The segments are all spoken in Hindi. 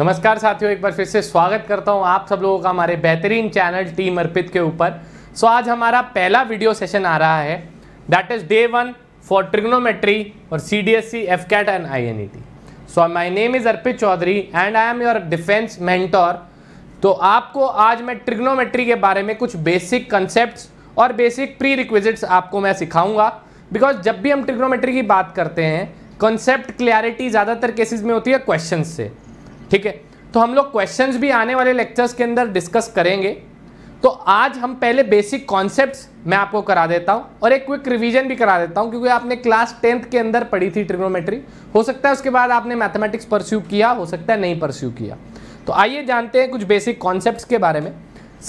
नमस्कार साथियों एक बार फिर से स्वागत करता हूं आप सब लोगों का हमारे बेहतरीन चैनल टीम अर्पित के ऊपर सो आज हमारा पहला वीडियो सेशन आ रहा है that is day one for trigonometry और C D S C F CAT and I N E T so my name is Arpit Chaudhary and I am your defence mentor तो आपको आज मैं ट्रिग्नोमेट्री के बारे में कुछ बेसिक कंसेप्ट और बेसिक प्री रिक्विजिट्स आपको मैं सिखाऊंगा बिकॉज जब भी हम ट्रिग्नोमेट्री की बात करते हैं कंसेप्ट क्लियरिटी ज़्यादातर केसेस में होती है क्वेश्चन से ठीक है तो हम लोग क्वेश्चंस भी आने वाले लेक्चर्स के अंदर डिस्कस करेंगे तो आज हम पहले बेसिक कॉन्सेप्ट्स मैं आपको करा देता हूँ और एक क्विक रिवीजन भी करा देता हूँ क्योंकि आपने क्लास टेंथ के अंदर पढ़ी थी ट्रिग्नोमेट्री हो सकता है उसके बाद आपने मैथमेटिक्स परस्यू किया हो सकता है नहीं परस्यू किया तो आइए जानते हैं कुछ बेसिक कॉन्सेप्ट के बारे में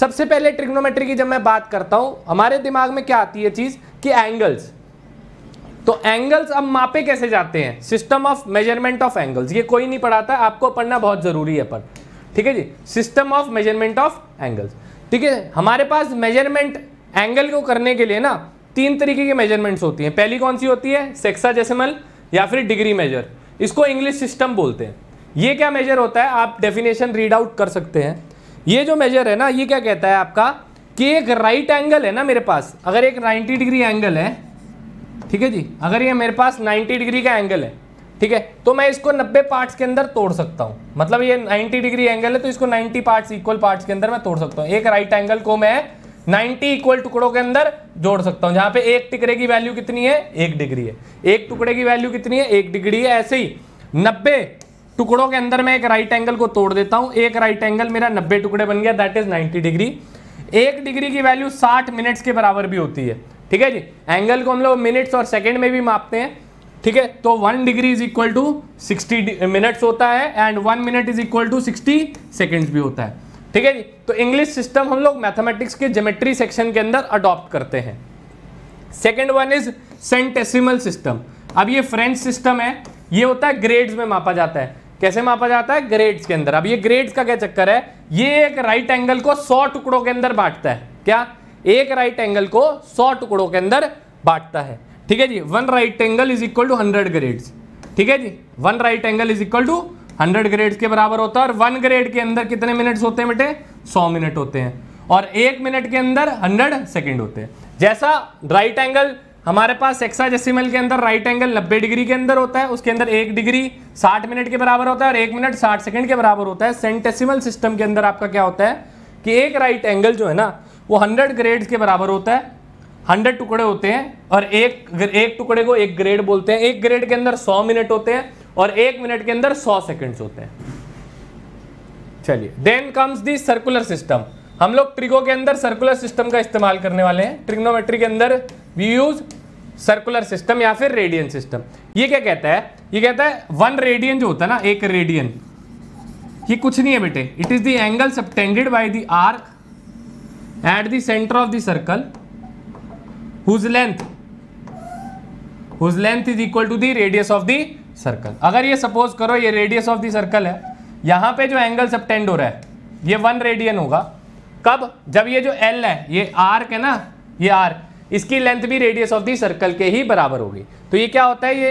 सबसे पहले ट्रिग्नोमेट्री की जब मैं बात करता हूँ हमारे दिमाग में क्या आती है चीज़ कि एंगल्स तो एंगल्स अब मापे कैसे जाते हैं system of measurement of angles ये कोई नहीं पढ़ाता आपको पढ़ना बहुत ज़रूरी है पर ठीक है जी system of measurement of angles ठीक है हमारे पास मेजरमेंट एंगल को करने के लिए ना तीन तरीके की मेजरमेंट्स होती हैं पहली कौन सी होती है सेक्सा जैसेमल या फिर डिग्री मेजर इसको इंग्लिश सिस्टम बोलते हैं ये क्या मेजर होता है आप डेफिनेशन रीड आउट कर सकते हैं ये जो मेजर है ना ये क्या कहता है आपका कि एक राइट right एंगल है ना मेरे पास अगर एक 90 डिग्री एंगल है ठीक है जी अगर ये मेरे पास 90 डिग्री का एंगल है ठीक है तो मैं इसको 90 पार्ट्स के अंदर तोड़ सकता हूँ मतलब ये 90 डिग्री एंगल है तो इसको 90 पार्ट्स इक्वल पार्ट्स के अंदर मैं तोड़ सकता हूँ एक राइट एंगल को मैं 90 इक्वल टुकड़ों के अंदर जोड़ सकता हूँ जहाँ पे एक टिकड़े की वैल्यू कितनी है एक डिग्री है एक टुकड़े की वैल्यू कितनी है एक डिग्री है ऐसे ही नब्बे टुकड़ों के अंदर मैं एक राइट एंगल को तोड़ देता हूँ एक राइट एंगल मेरा नब्बे टुकड़े बन गया दैट इज नाइन्टी डिग्री एक डिग्री की वैल्यू साठ मिनट्स के बराबर भी होती है ठीक है जी एंगल को हम लोग मिनट्स और सेकेंड में भी मापते हैं ठीक है तो one degree is equal to sixty minutes होता है and one minute is equal to sixty seconds भी होता है ठीक है जी तो इंग्लिश सिस्टम हम लोग मैथमेटिक्स के जोमेट्री सेक्शन के अंदर अडॉप्ट करते हैं second one is centesimal system अब ये फ्रेंच सिस्टम है ये होता है ग्रेड्स में मापा जाता है कैसे मापा जाता है ग्रेड्स के अंदर अब ये ग्रेड्स का क्या चक्कर है ये एक राइट right एंगल को सौ टुकड़ों के अंदर बांटता है क्या एक राइट एंगल को सौ टुकड़ों के अंदर बांटता है ठीक है जी one right angle is equal to hundred grades ठीक है जी one right angle is equal to hundred grade के बराबर होता है और वन ग्रेड के अंदर कितने मिनट्स होते हैं बेटे सौ मिनट होते हैं और एक मिनट के अंदर हंड्रेड सेकेंड होते हैं जैसा राइट एंगल हमारे पास एक्साजेसिमल के अंदर राइट एंगल 90 डिग्री के अंदर होता है उसके अंदर एक डिग्री 60 मिनट के बराबर होता है और एक मिनट 60 सेकंड के बराबर होता है सेंटेसिमल सिस्टम के अंदर आपका क्या होता है कि एक राइट एंगल जो है ना वो हंड्रेड ग्रेड के बराबर होता है हंड्रेड टुकड़े होते हैं और एक एक टुकड़े को एक ग्रेड बोलते हैं एक ग्रेड के अंदर सौ मिनट होते हैं और एक मिनट के अंदर सौ सेकेंड्स होते हैं चलिए then comes the circular system हम लोग ट्रिगो के अंदर सर्कुलर सिस्टम का इस्तेमाल करने वाले हैं ट्रिग्नोमेट्री के अंदर वी यूज सर्कुलर सिस्टम या फिर रेडियन सिस्टम ये क्या कहता है ये कहता है वन रेडियन जो होता है ना एक रेडियन ये कुछ नहीं है बेटे it is the angle subtended by the arc at the centre of the circle whose length whose length is equal to the radius of the circle अगर ये सपोज करो ये रेडियस ऑफ द सर्कल है यहां पे जो एंगल सबटेंड हो रहा है ये वन रेडियन होगा कब जब ये जो एल है ये आर्क है ना ये आर इसकी लेंथ भी रेडियस ऑफ द सर्कल के ही बराबर होगी तो ये क्या होता है ये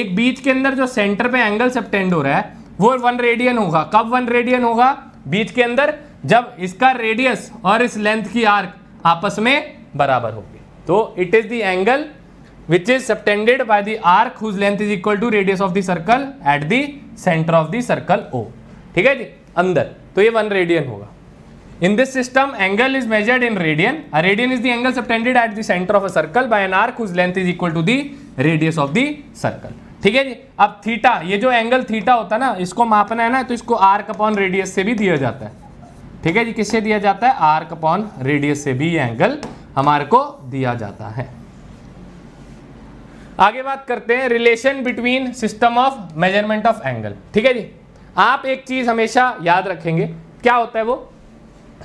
एक बीच के अंदर जो सेंटर पे एंगल सबटेंड हो रहा है वो वन रेडियन होगा कब वन रेडियन होगा बीच के अंदर जब इसका रेडियस और इस लेंथ की आर्क आपस में बराबर होगी तो it is the angle which is subtended by the arc whose length is equal to radius of the circle at the centre of the circle O ठीक है जी अंदर तो ये वन रेडियन होगा In this system, angle is measured in radian. A radian is the angle subtended at the center of a circle by an arc whose length is equal to the radius of the circle. ठीक है जी अब थीटा ये जो एंगल थीटा होता है ना इसको मापना है ना तो इसको आर्क अपॉन रेडियस से भी दिया जाता है ठीक है जी किससे दिया जाता है आर्क अपॉन रेडियस से भी एंगल हमारे को दिया जाता है आगे बात करते हैं relation between system of measurement of angle ठीक है जी आप एक चीज हमेशा याद रखेंगे क्या होता है वो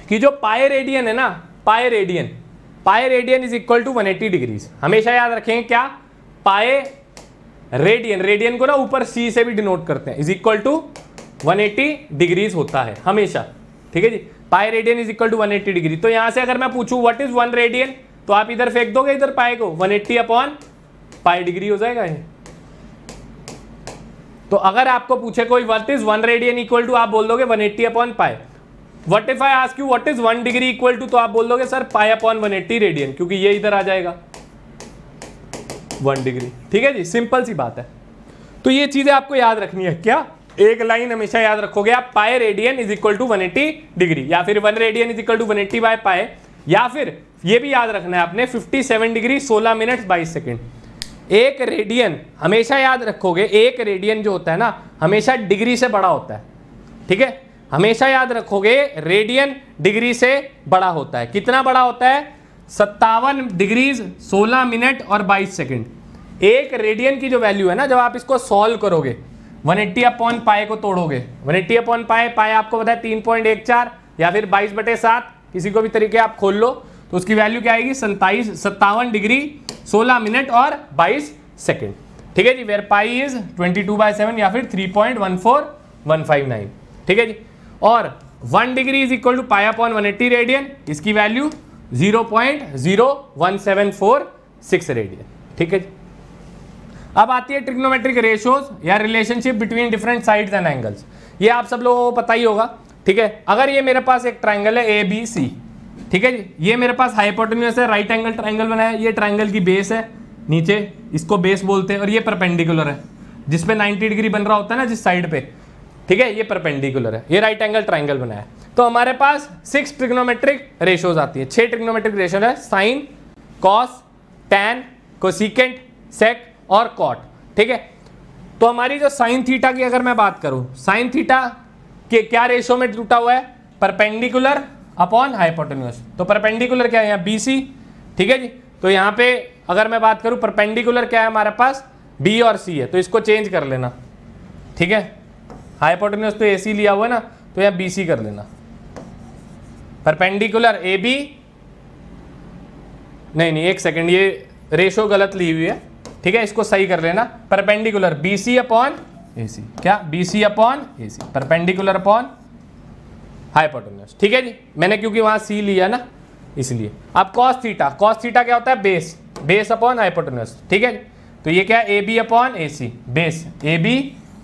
कि जो पाए रेडियन है ना pi radian pi radian is equal to 180 degrees हमेशा याद रखेंगे क्या पाए रेडियन रेडियन को ना ऊपर सी से भी डिनोट करते हैं इज इक्वल टू 180 डिग्रीज होता है हमेशा ठीक है जी pi radian is equal to one eighty degree तो यहां से अगर मैं पूछूं वट इज वन रेडियन तो आप इधर फेंक दोगे इधर पाए को one eighty upon pi degree हो जाएगा ये तो अगर आपको पूछे कोई what is one radian equal to आप बोल दोगे one eighty upon pi what if I ask you what is one degree equal to तो आप बोल दोगे sir pi upon one eighty radian क्योंकि ये इधर आ जाएगा वन डिग्री ठीक है जी सिंपल सी बात है तो ये चीजें आपको याद रखनी है क्या एक लाइन हमेशा याद रखोगे आप pi radian is equal to one eighty degree या फिर one radian is equal to one eighty by pi या फिर ये भी याद रखना है आपने फिफ्टी सेवन डिग्री सोलह मिनट बाईस सेकेंड एक रेडियन हमेशा याद रखोगे एक रेडियन जो होता है ना हमेशा डिग्री से बड़ा होता है ठीक है हमेशा याद रखोगे रेडियन डिग्री से बड़ा होता है कितना बड़ा होता है सत्तावन डिग्रीज सोलह मिनट और बाईस सेकेंड एक रेडियन की जो वैल्यू है ना जब आप इसको सॉल्व करोगे वन एट्टी अपॉन पाए को तोड़ोगे वन एट्टी अपॉन पाए पाए आपको बताया तीन पॉइंट एक चार या फिर बाईस बटे सात किसी को भी तरीके आप खोल लो तो उसकी वैल्यू क्या आएगी सत्ताईस सत्तावन डिग्री सोलह मिनट और बाईस सेकेंड ठीक है जी where pi is twenty two by seven या फिर three point one four one five nine ठीक है जी और one degree is equal to pi upon one eighty radian इसकी value zero point zero one seven four six radian ठीक है जी अब आती है ट्रिग्नोमेट्रिक रेशोज या relationship between different sides and angles ये आप सब लोगों को पता ही होगा ठीक है अगर ये मेरे पास एक ट्राइंगल है ए बी सी ठीक है ये मेरे पास हाइपोटेन्यूस है राइट एंगल ट्राइंगल बनाया ये ट्राइंगल की बेस है नीचे इसको बेस बोलते हैं और ये परपेंडिकुलर है जिसपे 90 डिग्री बन रहा होता है ना जिस साइड पे ठीक है ये परपेंडिकुलर है ये राइट एंगल ट्राइंगल बनाया है तो हमारे पास सिक्स ट्रिग्नोमेट्रिक रेशोज आती है छह ट्रिग्नोमेट्रिक रेशो है sine cos tan cosecant sec और कॉट ठीक है तो हमारी जो साइन थीटा की अगर मैं बात करूं साइन थीटा के क्या रेशो में टूटा हुआ है परपेंडिकुलर अपॉन हाइपोटेन्यूस तो परपेंडिकुलर क्या है यहाँ बी सी ठीक है जी तो यहाँ पे अगर मैं बात करूँ परपेंडिकुलर क्या है हमारे पास बी और सी है तो इसको चेंज कर लेना ठीक है हाइपोटेन्यूस तो ए सी लिया हुआ है ना तो यहाँ बी सी कर लेना परपेंडिकुलर ए बी नहीं नहीं एक सेकेंड ये रेशो गलत ली हुई है ठीक है इसको सही कर लेना perpendicular B C upon A C क्या B C upon A C perpendicular upon hypotenuse ठीक है जी मैंने क्योंकि वहां सी लिया ना इसलिए अब कॉस थीटा कॉस थीटा क्या होता है बेस बेस अपॉन हाइपोटोनस ठीक है जी तो ये क्या A B upon A C base A B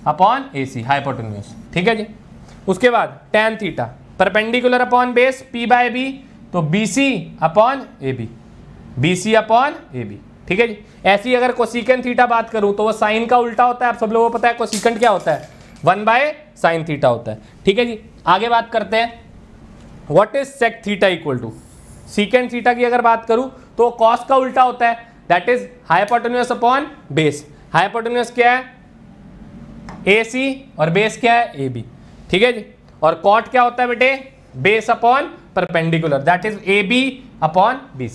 upon A C hypotenuse ठीक है जी उसके बाद tan theta perpendicular upon base P by B तो B C upon A B B C upon A B ठीक है जी ऐसी अगर कोसिकन थीटा बात करूं तो वो साइन का उल्टा होता है आप सब लोगों को पता है कोसिकन क्या होता है वन बाय साइन थीटा होता है ठीक है जी आगे बात करते हैं what is sec theta equal to secant theta की अगर बात करूं तो कॉस का उल्टा होता है that is hypotenuse upon base hypotenuse क्या है ए सी और बेस क्या है ए बी ठीक है जी और कॉट क्या होता है बेटे base upon perpendicular that is A B upon B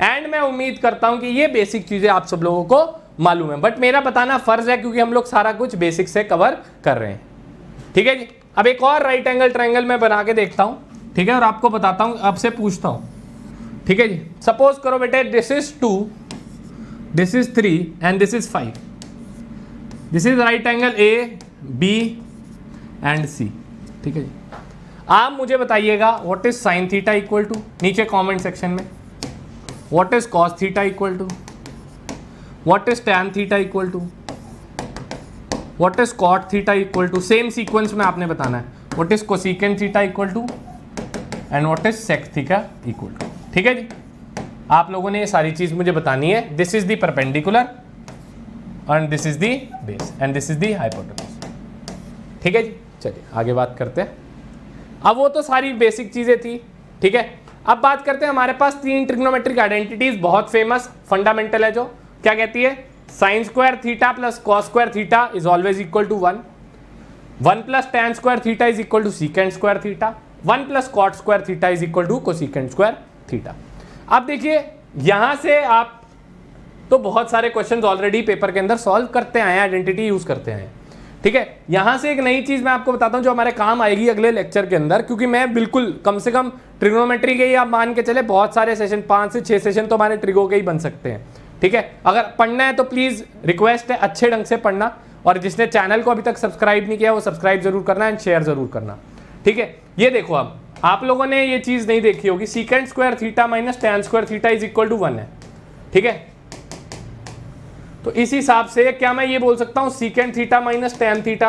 and मैं उम्मीद करता हूं कि ये बेसिक चीज़ें आप सब लोगों को मालूम है बट मेरा बताना फ़र्ज़ है क्योंकि हम लोग सारा कुछ बेसिक से कवर कर रहे हैं ठीक है जी अब एक और राइट एंगल ट्रायंगल मैं बना के देखता हूँ ठीक है और आपको बताता हूं आपसे पूछता हूँ ठीक है जी सपोज करो बेटे this is two this is three and this is five this is right angle A B and C ठीक है जी आप मुझे बताइएगा what is sine theta equal to नीचे कमेंट सेक्शन में what is cos theta equal to what is tan theta equal to what is cot theta equal to same sequence में आपने बताना है what is cosecant theta equal to and what is sec theta equal to ठीक है जी आप लोगों ने ये सारी चीज मुझे बतानी है this is the perpendicular and this is the base and this is the hypotenuse ठीक है जी चलिए आगे बात करते हैं अब वो तो सारी बेसिक चीज़ें थी ठीक है अब बात करते हैं हमारे पास तीन ट्रिग्नोमेट्रिक आइडेंटिटीज बहुत फेमस फंडामेंटल है जो क्या कहती है sine square theta plus cos square theta is always equal to one one plus tan square theta is equal to secant square theta one plus cot square theta is equal to cosecant square theta अब देखिए यहां से आप तो बहुत सारे क्वेश्चन ऑलरेडी पेपर के अंदर सॉल्व करते आए हैं आइडेंटिटी यूज करते हैं ठीक है यहां से एक नई चीज मैं आपको बताता हूं जो हमारे काम आएगी अगले लेक्चर के अंदर क्योंकि मैं बिल्कुल कम से कम ट्रिग्नोमेट्री के ही आप मान के चले बहुत सारे सेशन पांच से छह सेशन तो हमारे ट्रिगो के ही बन सकते हैं ठीक है अगर पढ़ना है तो प्लीज रिक्वेस्ट है अच्छे ढंग से पढ़ना और जिसने चैनल को अभी तक सब्सक्राइब नहीं किया वो सब्सक्राइब जरूर करना एंड शेयर जरूर करना ठीक है ये देखो अब आप लोगों ने ये चीज नहीं देखी होगी secant square theta minus tan square theta is equal to one है ठीक है तो इस हिसाब से क्या मैं ये बोल सकता हूँ secant theta minus tan theta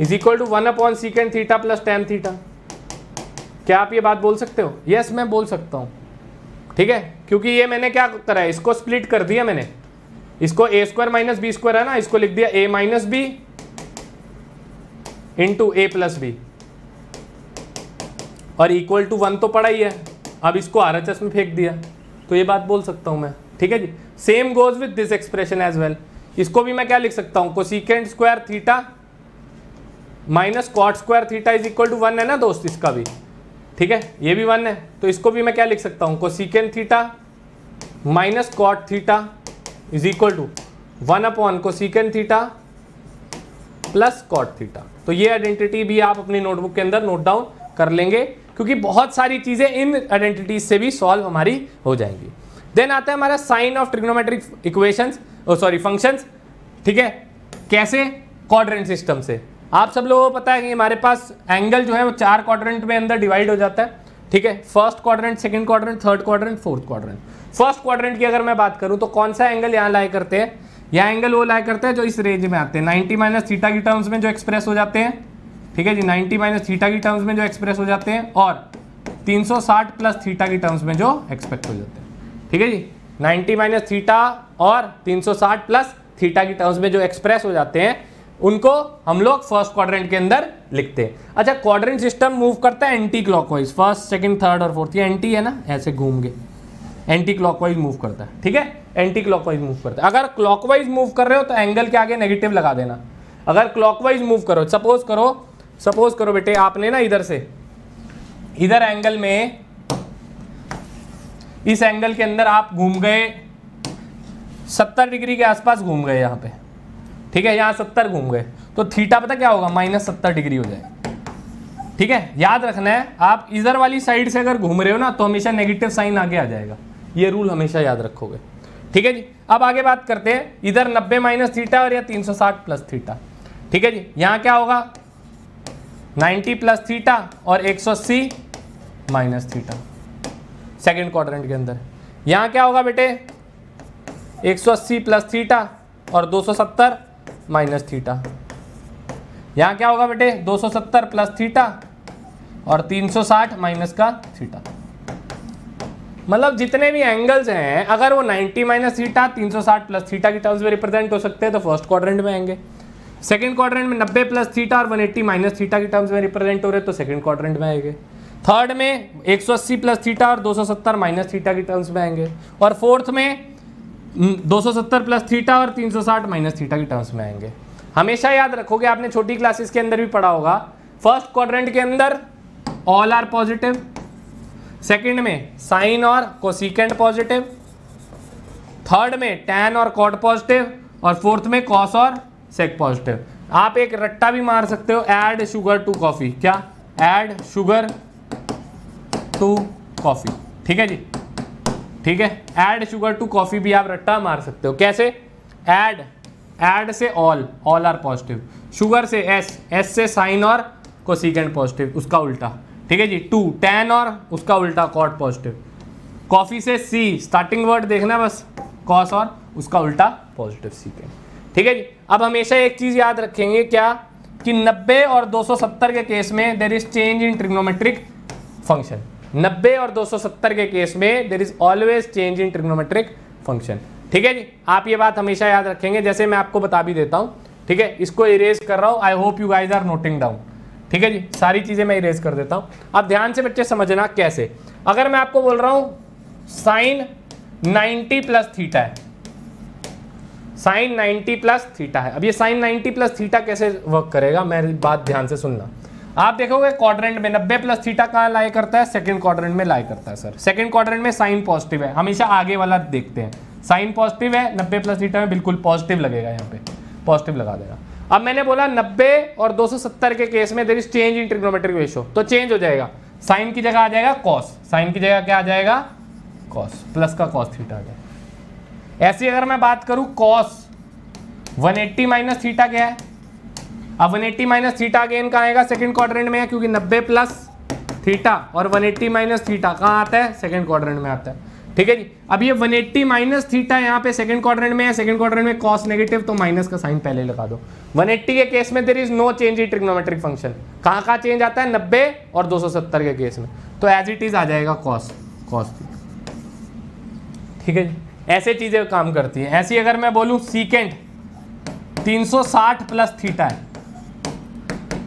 is equal to one upon secant theta plus tan theta क्या आप ये बात बोल सकते हो यस yes, मैं बोल सकता हूँ ठीक है क्योंकि ये मैंने क्या करा है इसको स्प्लिट कर दिया मैंने इसको A square minus B square है ना इसको लिख दिया A minus B into A plus B और इक्वल टू वन तो पड़ा ही है अब इसको आर एच एस में फेंक दिया तो ये बात बोल सकता हूँ मैं ठीक है जी same goes with this expression as well इसको भी मैं क्या लिख सकता हूँ cosecant square theta minus cot square theta is equal to one है ना दोस्त इसका भी ठीक है ये भी वन है तो इसको भी मैं क्या लिख सकता हूँ cosecant theta minus cot theta is equal to one upon cosecant theta plus cot theta तो ये आइडेंटिटी भी आप अपनी नोटबुक के अंदर नोट डाउन कर लेंगे क्योंकि बहुत सारी चीज़ें इन आइडेंटिटीज से भी सॉल्व हमारी हो जाएंगी देन आता है हमारा sign of trigonometric equations sorry functions ठीक है कैसे क्वाड्रेंट सिस्टम से आप सब लोगों को पता है कि हमारे पास एंगल जो है वो चार क्वाड्रेंट में अंदर डिवाइड हो जाता है ठीक है first quadrant second quadrant third quadrant fourth quadrant first quadrant की अगर मैं बात करूं तो कौन सा एंगल यहाँ लाए करते हैं यह एंगल वो लाया करते हैं जो इस रेंज में आते हैं नाइन्टी माइनस थीटा की टर्म्स में जो एक्सप्रेस हो जाते हैं ठीक है जी नाइन्टी माइनस थीटा की टर्म्स में जो एक्सप्रेस हो जाते हैं और साठ प्लस थीटा की टर्म्स में जो एक्सपेक्ट हो जाते हैं ठीक है जी 90 माइनस थीटा और 360 प्लस थीटा की टर्म्स में जो एक्सप्रेस हो जाते हैं उनको हम लोग फर्स्ट क्वाड्रेंट के अंदर लिखते हैं अच्छा क्वाड्रेंट सिस्टम मूव करता है anticlockwise first second third और फोर्थ ये एंटी है ना ऐसे घूम के एंटी क्लॉकवाइज मूव करता है ठीक है एंटी क्लॉकवाइज मूव करता है अगर क्लॉकवाइज मूव कर रहे हो तो एंगल के आगे नेगेटिव लगा देना अगर क्लॉकवाइज मूव करो सपोज करो सपोज करो बेटे आपने ना इधर से इधर एंगल में इस एंगल के अंदर आप घूम गए सत्तर डिग्री के आसपास घूम गए यहाँ पे ठीक है यहाँ सत्तर घूम गए तो थीटा पता क्या होगा माइनस सत्तर डिग्री हो जाएगा ठीक है याद रखना है आप इधर वाली साइड से अगर घूम रहे हो ना तो हमेशा नेगेटिव साइन आगे आ जाएगा ये रूल हमेशा याद रखोगे ठीक है जी अब आगे बात करते हैं इधर 90 माइनस थीटा और या 360 प्लस थीटा ठीक है जी यहाँ क्या होगा 90 प्लस थीटा और 180 माइनस थीटा सेकेंड क्वाड्रेंट के अंदर यहाँ क्या होगा बेटे 180 सौ प्लस थीटा और 270 सौ माइनस थीटा यहाँ क्या होगा बेटे 270 प्लस थीटा और 360 माइनस का थीटा मतलब जितने भी एंगल्स हैं अगर वो 90 माइनस थीटा 360 प्लस थीटा की टर्म्स में रिप्रेजेंट हो सकते हैं तो फर्स्ट क्वाड्रेंट में आएंगे सेकंड क्वाड्रेंट में 90 प्लस थीटा और 180 माइनस थीटा की टर्म्स में रिप्रेजेंट हो रहे तो सेकंड क्वाड्रेंट में आएंगे थर्ड में 180 प्लस थीटा और 270 माइनस थीटा की टर्म्स में आएंगे और फोर्थ में 270 प्लस थीटा और 360 माइनस थीटा की टर्म्स में आएंगे हमेशा याद रखोगे आपने छोटी क्लासेस के अंदर भी पढ़ा होगा फर्स्ट क्वाड्रेंट के अंदर ऑल आर पॉजिटिव सेकंड में साइन और कोसिकेंड पॉजिटिव थर्ड में टैन और कॉड पॉजिटिव और फोर्थ में कॉस और सेक पॉजिटिव आप एक रट्टा भी मार सकते हो ऐड शुगर टू कॉफ़ी क्या ऐड शुगर टू कॉफ़ी ठीक है जी ठीक है एड शुगर टू कॉफ़ी भी आप रट्टा मार सकते हो कैसे एड एड से all all are positive sugar से एस एस से साइन और कोसिकेंड पॉजिटिव उसका उल्टा ठीक है जी टू टेन और उसका उल्टा कॉट पॉजिटिव कॉफ़ी से सी स्टार्टिंग वर्ड देखना बस कॉस और उसका उल्टा पॉजिटिव सीकेंड ठीक है जी अब हमेशा एक चीज़ याद रखेंगे क्या कि 90 और 270 के केस में there is change in trigonometric function नब्बे और 270 के केस में there is always change in trigonometric function ठीक है जी आप ये बात हमेशा याद रखेंगे जैसे मैं आपको बता भी देता हूं ठीक है इसको इरेज कर रहा हूं I hope you guys are noting down ठीक है जी सारी चीज़ें मैं इरेज कर देता हूं अब ध्यान से बच्चे समझना कैसे अगर मैं आपको बोल रहा हूं साइन नाइनटी प्लस थीटा है साइन नाइनटी प्लस थीटा है अब ये साइन नाइनटी प्लस थीटा कैसे वर्क करेगा मेरी बात ध्यान से सुनना आप देखोगे क्वाड्रेंट में नब्बे प्लस थीटा कहाँ लाए करता है सेकंड क्वाड्रेंट में लाई करता है सर सेकंड क्वाड्रेंट में साइन पॉजिटिव है हमेशा आगे वाला देखते हैं साइन पॉजिटिव है नब्बे प्लस थीटा में बिल्कुल पॉजिटिव लगेगा यहाँ पे पॉजिटिव लगा देगा अब मैंने बोला 90 और 270 के केस में there is change in trigonometric ratio तो चेंज हो जाएगा साइन की जगह आ जाएगा कॉस साइन की जगह क्या आ जाएगा कॉस प्लस का कॉस थीटा आ जाएगा ऐसी अगर मैं बात करूँ cos one eighty minus theta क्या है अब 180 एट्टी माइनस थीटा अगेन कहाँ आएगा सेकंड क्वाड्रेंट में है क्योंकि 90 प्लस थीटा और 180 एट्टी माइनस थीटा कहाँ आता है सेकंड क्वाड्रेंट में आता है ठीक है जी अब ये 180 एट्टी माइनस थीटा यहाँ पे सेकंड क्वाड्रेंट में है सेकंड क्वाड्रेंट में कॉस नेगेटिव तो माइनस का साइन पहले लगा दो 180 के केस में there is no change in trigonometric function कहाँ कहाँ चेंज आता है नब्बे और दो के केस में तो एज इट इज आ जाएगा कॉस कॉस ठीक है जी ऐसे चीज़ें काम करती है ऐसी अगर मैं बोलूँ सीकेंड 360 प्लस थीटा है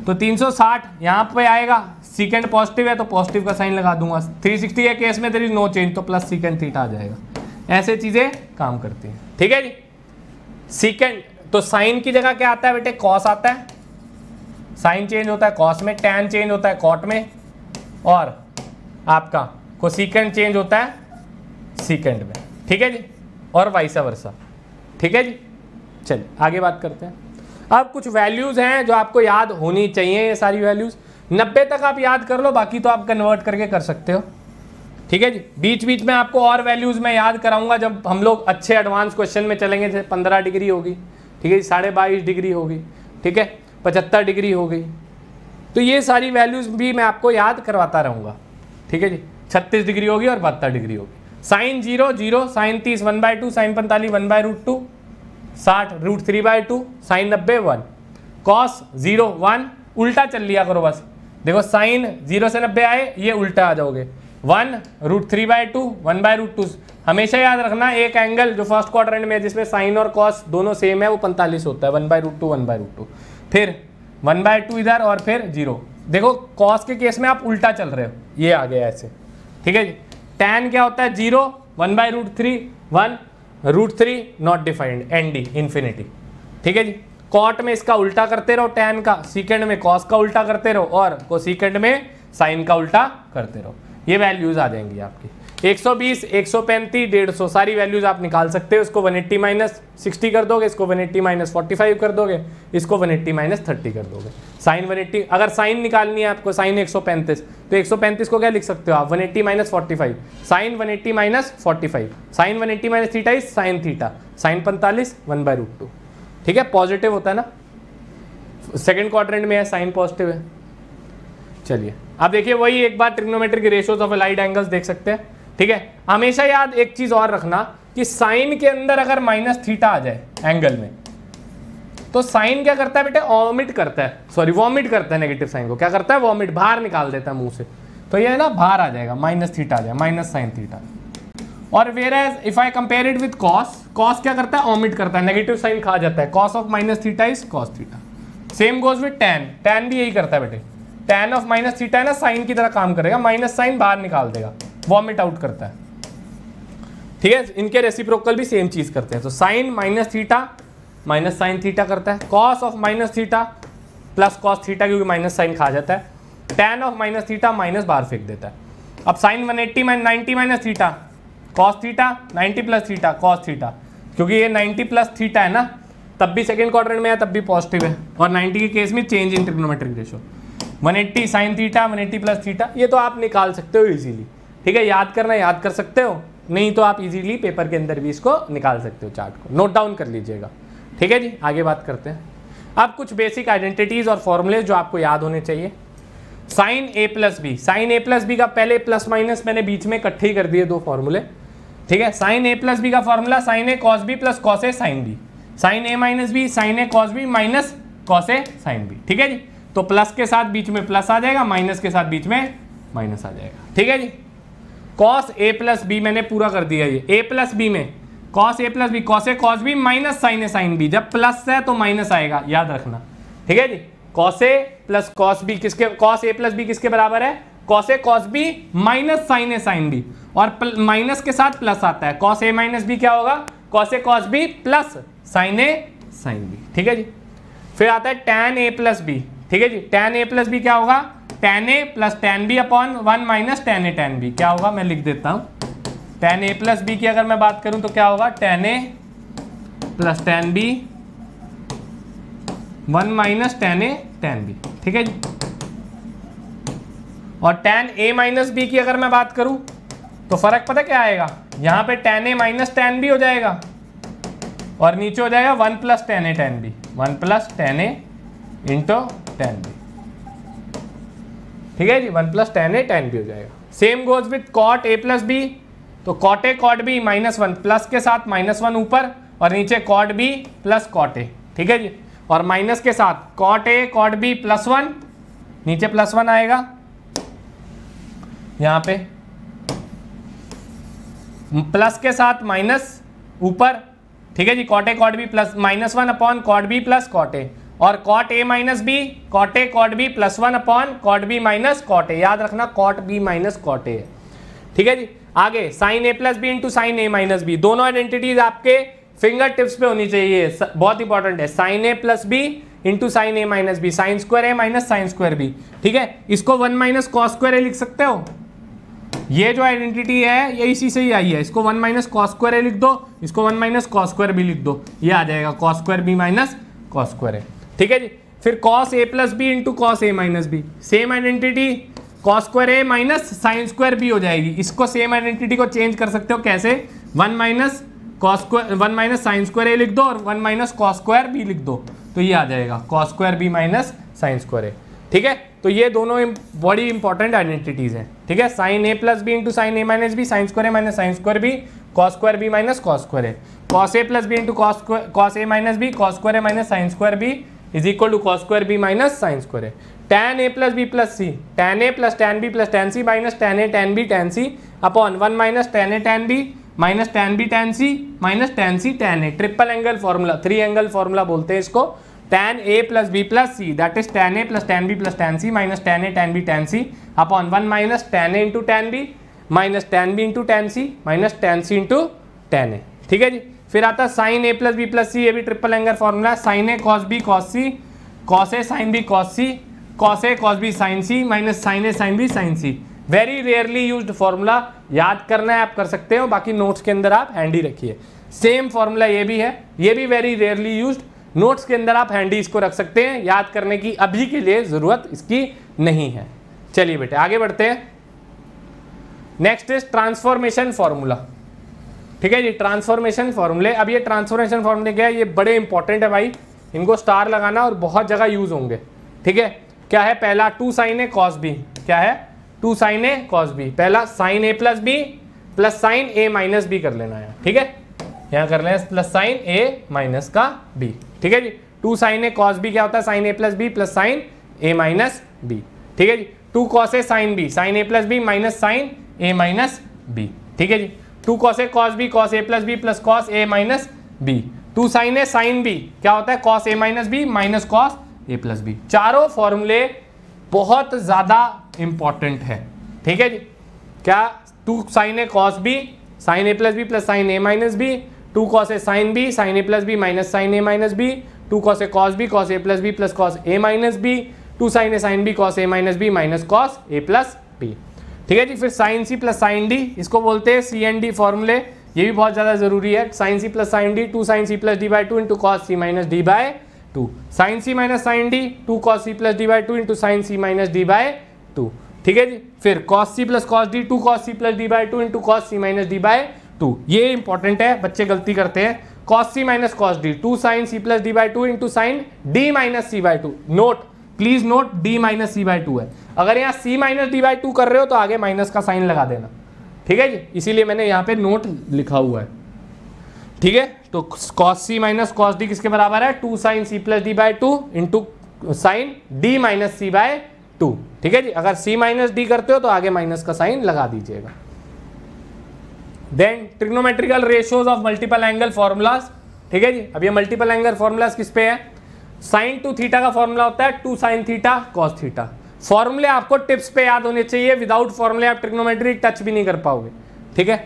तो 360 यहाँ पे आएगा सिकेंड पॉजिटिव है तो पॉजिटिव का साइन लगा दूंगा 360 के केस में देर इज नो चेंज तो प्लस सिकेंड थीटा आ जाएगा ऐसे चीज़ें काम करती हैं ठीक है जी सिकेंड तो साइन की जगह क्या आता है बेटे कॉस आता है साइन चेंज होता है कॉस में टैन चेंज होता है कॉट में और आपका को सिकेंड चेंज होता है सिकेंड में ठीक है जी और वाइसा वर्षा ठीक है जी चलिए आगे बात करते हैं अब कुछ वैल्यूज़ हैं जो आपको याद होनी चाहिए ये सारी वैल्यूज़ नब्बे तक आप याद कर लो बाकी तो आप कन्वर्ट करके कर सकते हो ठीक है जी बीच बीच में आपको और वैल्यूज़ मैं याद कराऊंगा जब हम लोग अच्छे एडवांस क्वेश्चन में चलेंगे जैसे पंद्रह डिग्री होगी ठीक है जी साढ़े बाईस डिग्री होगी ठीक है पचहत्तर डिग्री हो गई तो ये सारी वैल्यूज़ भी मैं आपको याद करवाता रहूँगा ठीक है जी छत्तीस डिग्री होगी और बहत्तर डिग्री होगी साइन जीरो जीरो साइन तीस वन बाय टू साइन पैंतालीस वन बाय रूट टू साठ root three by two sine नब्बे वन कॉस जीरो वन उल्टा चल लिया करो बस देखो साइन जीरो से नब्बे आए ये उल्टा आ जाओगे one root three by two one by root two हमेशा याद रखना एक एंगल जो फर्स्ट क्वार्टर में है जिसमें साइन और कॉस दोनों सेम है वो पैंतालीस होता है one by root two one by root two फिर वन बाय टू इधर और फिर जीरो देखो कॉस के केस में आप उल्टा चल रहे हो ये आ गया ऐसे ठीक है जी टेन क्या होता है zero one by root three one root three not defined and infinity ठीक है जी कॉट में इसका उल्टा करते रहो टेन का सीकेंड में कॉस का उल्टा करते रहो और को सीकेंड में साइन का उल्टा करते रहो ये वैल्यूज आ जाएंगी आपकी 120, 135, 150 सारी वैल्यूज आप निकाल सकते हो इसको 180 माइनस सिक्सटी कर दोगे इसको 180 माइनस फोर्टी कर दोगे इसको 180 माइनस थर्टी कर दोगे साइन 180 अगर साइन निकालनी है आपको साइन 135 तो 135 को क्या लिख सकते हो आप 180 eighty minus forty sine one eighty minus forty sine one eighty minus theta is sine theta sine पैंतालीस वन बाय रूट टू ठीक है पॉजिटिव होता है ना सेकेंड क्वार्टर में है साइन पॉजिटिव है चलिए आप देखिए वही एक बार trigonometric ratios of allied angles देख सकते हैं ठीक है हमेशा याद एक चीज और रखना कि साइन के अंदर अगर माइनस थीटा आ जाए एंगल में तो साइन क्या करता है बेटे वॉमिट करता है सॉरी वॉमिट करता है नेगेटिव साइन को क्या करता है वॉमिट बाहर निकाल देता है मुंह से तो ये है ना बाहर आ जाएगा माइनस थीटा आ जाए माइनस साइन थीटा और whereas if I compare it with cos cos क्या करता है ऑमिट करता है नेगेटिव साइन खा जाता है cos of minus theta is cos theta same goes with tan tan भी यही करता है बेटे टेन ऑफ माइनस थीटा है ना साइन की तरह काम करेगा माइनस साइन बाहर निकाल देगा वॉमिट आउट करता है ठीक है इनके रेसिप्रोकल भी सेम चीज करते हैं तो sine minus theta minus sine theta करता है cos of minus theta plus cos theta क्योंकि माइनस साइन खा जाता है tan of minus theta minus बाहर फेंक देता है अब sine one eighty minus ninety minus theta cos theta ninety plus theta cos theta क्योंकि ये नाइन्टी प्लस थीटा है ना तब भी सेकेंड क्वार्टर में है तब भी पॉजिटिव है और नाइन्टी के केस में change in trigonometric ratio eighty sine theta one eighty plus theta ये तो आप निकाल सकते हो इजीली ठीक है याद करना याद कर सकते हो नहीं तो आप इजीली पेपर के अंदर भी इसको निकाल सकते हो चार्ट को नोट डाउन कर लीजिएगा ठीक है जी आगे बात करते हैं अब कुछ बेसिक आइडेंटिटीज़ और फॉर्मूले जो आपको याद होने चाहिए sine A plus B sine A plus B का पहले प्लस माइनस मैंने बीच में इकट्ठे ही कर दिए दो फॉर्मूले ठीक है साइन ए प्लस बी का formula sine A cos B plus cos A sine B sine A minus B sine A cos B minus cos A sine B ठीक है जी तो प्लस के साथ बीच में प्लस आ जाएगा माइनस के साथ बीच में माइनस आ जाएगा ठीक है जी कॉस ए प्लस बी मैंने पूरा कर दिया ये ए प्लस बी में cos A plus B cos A cos B minus sine A sine B जब प्लस है तो माइनस आएगा याद रखना ठीक है जी cos A plus cos B किसके कॉस ए प्लस बी किसके बराबर है cos A cos B minus sine A sine B और माइनस के साथ प्लस आता है कॉस ए माइनस बी क्या होगा cos A cos B plus sine A sine B ठीक है जी फिर आता है टेन ए प्लस बी ठीक है जी टेन ए प्लस बी क्या होगा tan A plus tan B upon one minus tan A tan B क्या होगा मैं लिख देता हूँ टेन ए प्लस बी की अगर मैं बात करूं तो क्या होगा tan A plus tan B one minus tan A tan B ठीक है और टेन ए माइनस बी की अगर मैं बात करूं तो फर्क पता क्या आएगा यहां पे tan A minus tan B हो जाएगा और नीचे हो जाएगा one plus tan A tan B one plus tan A into tan B ठीक है जी one plus tan A tan भी हो जाएगा same goes with cot A plus B तो cot A cot B minus one plus के साथ माइनस वन ऊपर और नीचे cot B plus cot A ठीक है जी और माइनस के साथ cot A cot B plus one नीचे प्लस वन आएगा यहां पे प्लस के साथ माइनस ऊपर ठीक है जी cot A cot B plus minus one upon cot B plus cot A और cot A minus B cot A cot B plus one upon cot B minus cot A याद रखना cot B minus cot A ठीक है जी आगे sine A plus B into sine A minus B दोनों आइडेंटिटीज आपके फिंगर टिप्स पे होनी चाहिए बहुत इंपॉर्टेंट है sine A plus B into sine A minus B sine square A minus sine square B ठीक है इसको one minus cos square A लिख सकते हो ये जो आइडेंटिटी है ये इसी से ही आई है इसको one minus cos square A लिख दो इसको one minus cos square B लिख दो ये आ जाएगा cos square B minus cos square A ठीक है जी फिर cos A plus B into cos A minus B same identity cos square A minus sine square B हो जाएगी इसको सेम आइडेंटिटी को चेंज कर सकते हो कैसे one minus cos square one minus sine square A लिख दो और one minus cos square B लिख दो तो ये आ जाएगा cos square B minus sine square A ठीक है तो ये दोनों बड़ी इंपॉर्टेंट आइडेंटिटीज हैं ठीक है sine A plus B into sine A minus B sine square A minus sine square B cos square B minus cos square A cos A plus B into cos cos A minus B cos square A minus sine square B is equal to cos square B minus sine square है tan A plus B plus C tan A plus tan B plus tan C minus tan A tan B tan C upon one minus tan A tan B minus tan B tan C minus tan C tan A triple angle formula three angle formula बोलते हैं इसको tan A plus B plus C that is tan A plus tan B plus tan C minus tan A tan B tan C upon one minus tan A into tan B minus tan B into tan C minus tan C into tan A ठीक है जी फिर आता है sine A plus B plus C ये भी triple angle formula sine A cos B cos C cos A sine B cos C cos A cos B sine C minus sine A sine B sine C very rarely use formula याद करना है आप कर सकते हो बाकी नोट्स के अंदर आप हैंडी रखिए सेम फॉर्मूला ये भी है ये भी वेरी रेयरली यूज नोट्स के अंदर आप हैंडी इसको रख सकते हैं याद करने की अभी के लिए ज़रूरत इसकी नहीं है चलिए बेटे आगे बढ़ते हैं नेक्स्ट इज ट्रांसफॉर्मेशन फॉर्मूला ठीक है जी ट्रांसफॉर्मेशन फॉर्मूले अब ये ट्रांसफॉर्मेशन फॉर्मूले क्या है ये बड़े इंपॉर्टेंट है भाई इनको स्टार लगाना और बहुत जगह यूज होंगे ठीक है क्या है पहला two sine A cos B क्या है two sine A cos B पहला sine A plus B plus sine A minus B कर लेना है ठीक है यहाँ कर लेना प्लस साइन ए माइनस का बी ठीक है जी two sine A cos B क्या होता है sine A plus B plus sine A minus B ठीक है जी two cos A sine B sine A plus B minus sine A minus B ठीक है जी two cos A cos B cos A plus B plus cos A minus B two sine A sine B क्या होता है cos A minus B minus cos A plus B चारों फॉर्मूले बहुत ज़्यादा इंपॉर्टेंट है ठीक है जी क्या two sine A cos B sine A plus B plus sine A minus B two cos A sine B sine A plus B minus sine A minus B two cos A cos B cos A plus B plus cos A minus B two sine A sine B cos A minus B minus cos A plus B ठीक है जी फिर sine C plus sine D इसको बोलते हैं सी एन डी फॉर्मूले ये भी बहुत ज़्यादा जरूरी है sine C plus sine D two sine C plus D by two into cos C minus D by two sine C minus sine D two cos C plus D by two into sine C minus D by two ठीक है जी फिर cos C plus cos D two cos C plus D by two into cos C minus D by two ये इंपॉर्टेंट है बच्चे गलती करते हैं cos C minus cos D two sine C plus D by two into sine D minus C by two note please note D minus C by two है अगर यहाँ C minus D by two कर रहे हो तो आगे माइनस का साइन लगा देना ठीक है जी इसीलिए मैंने यहाँ पे नोट लिखा हुआ है ठीक है तो cos C minus cos D किसके बराबर है two sine C plus D by two into sine D minus C by two ठीक है जी अगर सी माइनस डी करते हो तो आगे माइनस का साइन लगा दीजिएगा then trigonometrical ratios of multiple angle formulas ठीक है जी अब ये मल्टीपल एंगल फॉर्मूलाज किस पे है साइन टू थीटा का फॉर्मूला होता है two sine theta cos theta फॉर्मूले आपको टिप्स पे याद होने चाहिए विदाउट फॉर्मूले आप ट्रिग्नोमेट्री टच भी नहीं कर पाओगे ठीक है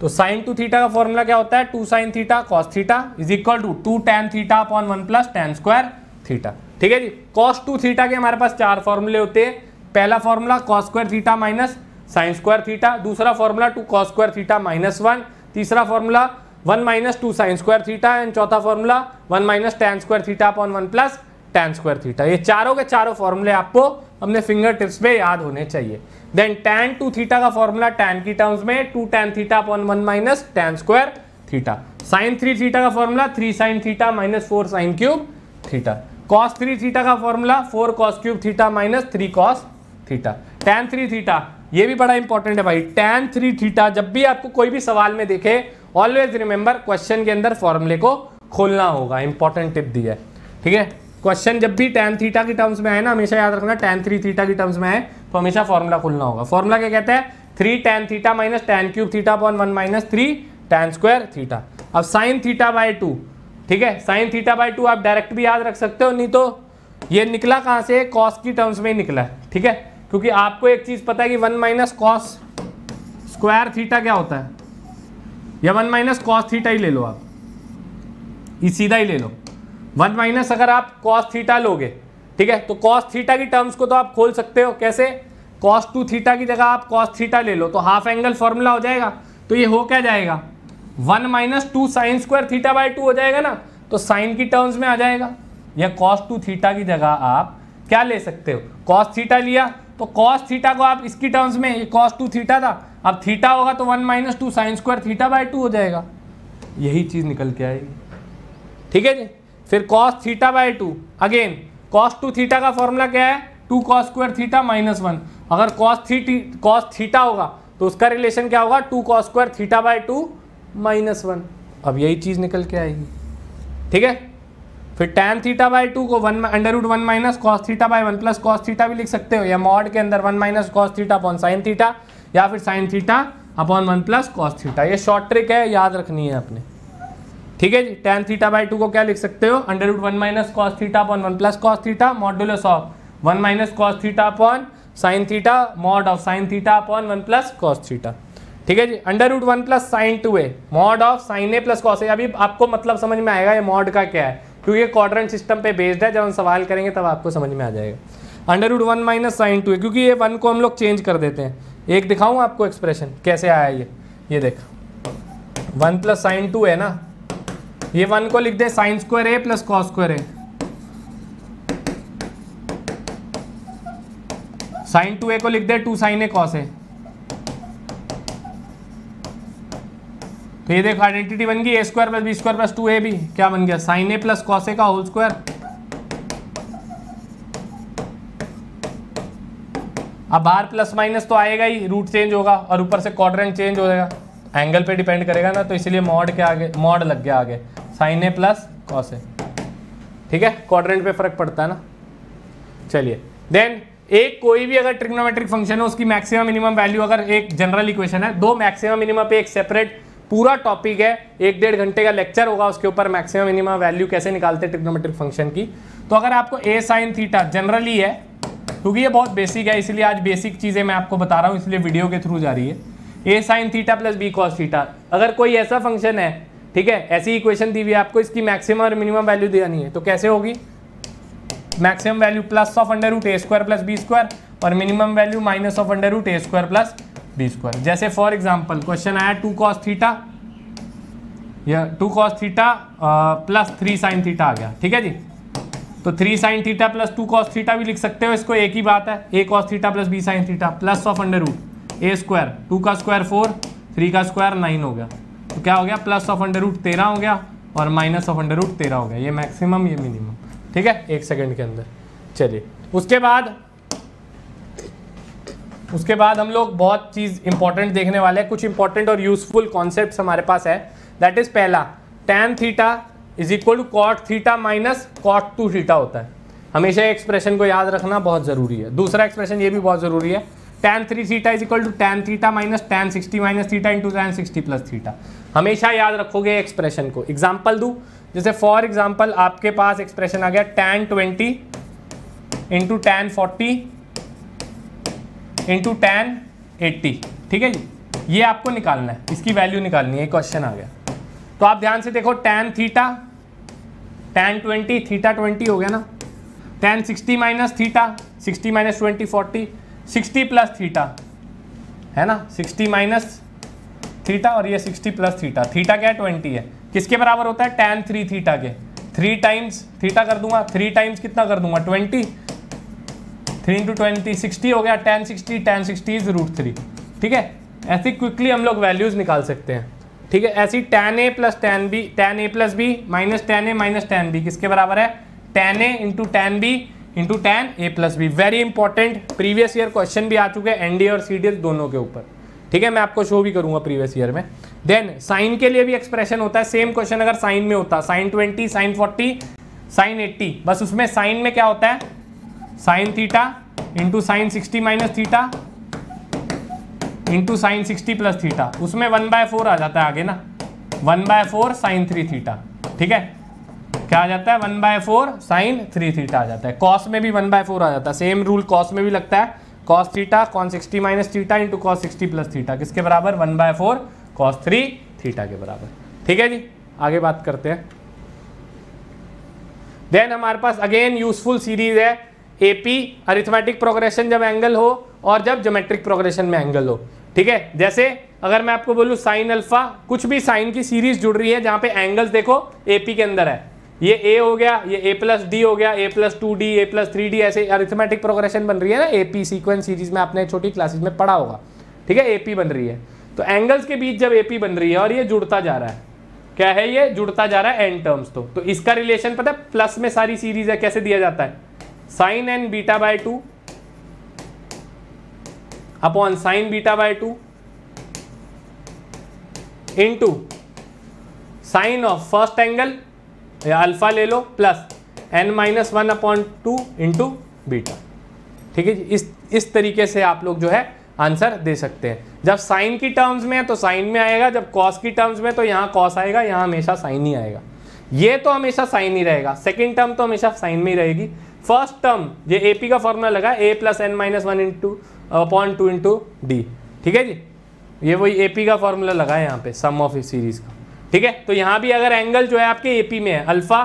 तो साइन टू थीटा का फॉर्मूला क्या होता है two sine theta cos theta is equal to two tan theta upon one plus tan square theta ठीक है जी कॉस टू थीटा के हमारे पास चार फॉर्मूले होते हैं पहला formula cos square theta minus sine square theta दूसरा formula two cos square theta minus one तीसरा formula one minus two sine square theta and चौथा formula one minus tan square theta upon one plus tan square theta ये चारों के चारों फॉर्मूले आपको अपने फिंगर टिप्स पे याद होने चाहिए देन टेन टू थीटा का फॉर्मूला टेन की टर्म्स में two tan theta upon one minus tan square theta sine three theta का formula three sine theta minus four sine cube theta cos three theta का formula four cos cube theta minus three cos theta tan three theta ये भी बड़ा इंपॉर्टेंट है भाई टेन थ्री थीटा जब भी आपको कोई भी सवाल में देखे ऑलवेज रिमेंबर क्वेश्चन के अंदर फॉर्मूले को खोलना होगा इंपॉर्टेंट टिप दी है ठीक है क्वेश्चन जब भी टेन थीटा की टर्म्स में आए ना हमेशा याद रखना टेन थ्री थीटा की टर्म्स में आए तो हमेशा फॉर्मूला खोलना होगा फॉर्मूला क्या कहता है three tan theta minus tan cube theta upon one minus three tan square theta अब साइन थीटा बाय टू ठीक है साइन थीटा बाय टू आप डायरेक्ट भी याद रख सकते हो नहीं तो ये निकला कहाँ से कॉस की टर्म्स में ही निकला है ठीक है क्योंकि आपको एक चीज़ पता है कि one minus cos square theta क्या होता है या वन माइनस कॉस थीटा ही ले लो आप ये सीधा ही ले लो वन माइनस अगर आप कॉस थीटा लोगे ठीक है तो कॉस थीटा की टर्म्स को तो आप खोल सकते हो कैसे कॉस टू थीटा की जगह आप कॉस थीटा ले लो तो हाफ एंगल फॉर्मूला हो जाएगा तो ये हो क्या जाएगा one minus two sine square theta by two हो जाएगा ना तो साइन की टर्म्स में आ जाएगा या कॉस टू थीटा की जगह आप क्या ले सकते हो कॉस थीटा लिया तो कॉस थीटा को आप इसकी टर्म्स में कॉस टू थीटा था अब थीटा होगा तो one minus two sine square theta by two हो जाएगा यही चीज़ निकल के आएगी ठीक है जी फिर cos theta by two again cos two theta का फॉर्मूला क्या है two cos square theta minus one अगर कॉस थी कॉस थीटा होगा तो उसका रिलेशन क्या होगा two cos square theta by two minus one अब यही चीज़ निकल के आएगी ठीक है फिर टैन थीटा बाय टू को one under root one minus cos theta by one plus cos theta भी लिख सकते हो या मॉड के अंदर one minus cos theta upon sine theta या फिर sine theta upon one plus cos theta ये शॉर्ट ट्रिक है याद रखनी है आपने ठीक है जी टेन थीटा बाई टू को क्या लिख सकते हो under root one minus cos theta upon one plus cos theta modulus of one minus cos theta upon sine theta mod of sine theta upon one plus cos theta ठीक है जी under root one plus sine two A mod of sine A plus cos A अभी आपको मतलब समझ में आएगा ये मॉड का क्या है क्योंकि ये क्वाड्रेंट सिस्टम पे बेस्ड है जब हम सवाल करेंगे तब आपको समझ में आ जाएगा under root one minus sine two A क्योंकि ये वन को हम लोग चेंज कर देते हैं एक दिखाऊं आपको एक्सप्रेशन कैसे आया ये ये देख वन प्लस साइन टू है ना ये वन को लिख दे sine square A plus cos square A sine two A को लिख दे two sine A cos A तो ये देखो आइडेंटिटी बन गई A square plus B square plus two A भी क्या बन गया sine A plus cos A का होल स्क्वायर अब बाहर प्लस माइनस तो आएगा ही रूट चेंज होगा और ऊपर से क्वाड्रेंट चेंज हो जाएगा एंगल पे डिपेंड करेगा ना तो इसलिए मॉड के आगे मॉड लग गया आगे sine A plus cos A ठीक है क्वाड्रेंट पे फर्क पड़ता है ना चलिए देन एक कोई भी अगर ट्रिग्नोमेट्रिक फंक्शन है उसकी मैक्सिमम मिनिमम वैल्यू अगर एक जनरल इक्वेशन है दो मैक्सिमम मिनिमम पे एक सेपरेट पूरा टॉपिक है एक डेढ़ घंटे का लेक्चर होगा उसके ऊपर मैक्सिमम मिनिमम वैल्यू कैसे निकालते हैं ट्रिग्नोमेट्रिक फंक्शन की तो अगर आपको ए साइन थीटा जनरली है क्योंकि ये बहुत बेसिक है इसलिए आज बेसिक चीज़ें मैं आपको बता रहा हूँ इसलिए वीडियो के थ्रू जा रही है A sine theta plus B cos theta अगर कोई ऐसा फंक्शन है ठीक है ऐसी इक्वेशन दी हुई है आपको इसकी मैक्सिमम और मिनिमम वैल्यू देनी है तो कैसे होगी maximum value plus of under root A square plus B square और minimum value minus of under root A square plus B square जैसे फॉर एग्जाम्पल क्वेश्चन आया टू कॉस थीटा या two cos theta plus three sine theta आ गया ठीक है जी तो three sine theta plus two cos theta भी लिख सकते हो इसको एक ही बात है a cos theta plus B sign theta plus of under root A square two का स्क्वायर फोर थ्री का स्क्वायर नाइन हो गया तो क्या हो गया प्लस ऑफ अंडर रूट तेरह हो गया और माइनस ऑफ अंडर रूट तेरह हो गया ये मैक्सिमम ये मिनिमम ठीक है एक सेकेंड के अंदर चलिए उसके बाद उसके बाद हम लोग बहुत चीज़ इंपॉर्टेंट देखने वाले हैं कुछ इंपॉर्टेंट और यूजफुल कॉन्सेप्ट हमारे पास है दैट इज़ पहला tan theta is equal to cot theta minus cot two theta होता है हमेशा एक्सप्रेशन को याद रखना बहुत ज़रूरी है दूसरा एक्सप्रेशन ये भी बहुत ज़रूरी है tan three theta is equal to tan theta minus tan sixty minus theta into tan sixty plus theta हमेशा याद रखोगे एक्सप्रेशन को एग्जाम्पल दू जैसे फॉर एग्जाम्पल आपके पास एक्सप्रेशन आ गया tan twenty into tan forty into tan eighty ठीक है जी ये आपको निकालना है इसकी वैल्यू निकालनी है क्वेश्चन आ गया तो आप ध्यान से देखो tan थीटा tan 20 थीटा 20 हो गया ना tan 60 minus theta 60 minus twenty forty sixty plus theta है ना 60 माइनस थीटा और ये 60 प्लस थीटा थीटा क्या है 20 है किसके बराबर होता है tan 3 थीटा के थ्री टाइम्स थीटा कर दूंगा थ्री टाइम्स कितना कर दूंगा twenty three into twenty sixty हो गया tan sixty tan sixty is root three ठीक है ऐसे क्विकली हम लोग वैल्यूज़ निकाल सकते हैं ठीक है ऐसी tan A plus tan B tan A plus B minus tan A minus tan B किसके बराबर है tan A into tan B into tan A plus B very important previous year question भी आ चुके हैं एनडीए और सीडीएस दोनों के ऊपर ठीक है मैं आपको शो भी करूंगा प्रीवियस ईयर में देन साइन के लिए भी एक्सप्रेशन होता है सेम क्वेश्चन अगर साइन में होता sine twenty sine forty sine eighty बस उसमें साइन में क्या होता है sine theta into sine sixty minus theta into sine sixty plus theta उसमें वन बाय फोर आ जाता है आगे ना one by four sine three theta ठीक है क्या आ जाता है one by four sine three theta आ जाता है कॉस में भी वन बाय फोर आ जाता है सेम रूल कॉस में भी लगता है cos theta cos sixty minus theta into cos sixty plus theta किसके बराबर one by four cos three theta के बराबर ठीक है जी आगे बात करते हैं देन हमारे पास अगेन यूजफुल सीरीज है एपी अरिथमेटिक प्रोग्रेशन जब एंगल हो और जब ज्योमेट्रिक प्रोग्रेशन में एंगल हो ठीक है जैसे अगर मैं आपको बोलूँ साइन अल्फा कुछ भी साइन की सीरीज जुड़ रही है जहाँ पे एंगल्स देखो ए पी के अंदर है ये ए हो गया ये ए प्लस डी हो गया A plus two D A plus three D ऐसे अरिथमेटिक प्रोग्रेशन बन रही है ना ए पी सीक्वेंस सीरीज में आपने छोटी क्लासेज में पढ़ा होगा ठीक है ए पी बन रही है तो एंगल्स के बीच जब ए पी बन रही है और ये जुड़ता जा रहा है क्या है ये जुड़ता जा रहा है एन टर्म्स तो तो इसका रिलेशन पता है प्लस में सारी सीरीज है कैसे दिया जाता है sine N beta by two upon sine beta by two into sine of first angle या अल्फा ले लो plus N minus one upon two into beta ठीक है जी इस इस तरीके से आप लोग जो है आंसर दे सकते हैं जब साइन की टर्म्स में है तो साइन में आएगा जब कॉस की टर्म्स में तो यहाँ कॉस आएगा यहाँ हमेशा साइन ही आएगा ये तो हमेशा साइन ही रहेगा सेकेंड टर्म तो हमेशा साइन में ही रहेगी फर्स्ट टर्म ये ए का फॉर्मूला लगा A plus N minus one into upon two into D ठीक है जी ये वही एपी का फॉर्मूला लगा है यहाँ पे सम ऑफ इस सीरीज का ठीक है तो यहाँ भी अगर एंगल जो है आपके एपी में है alpha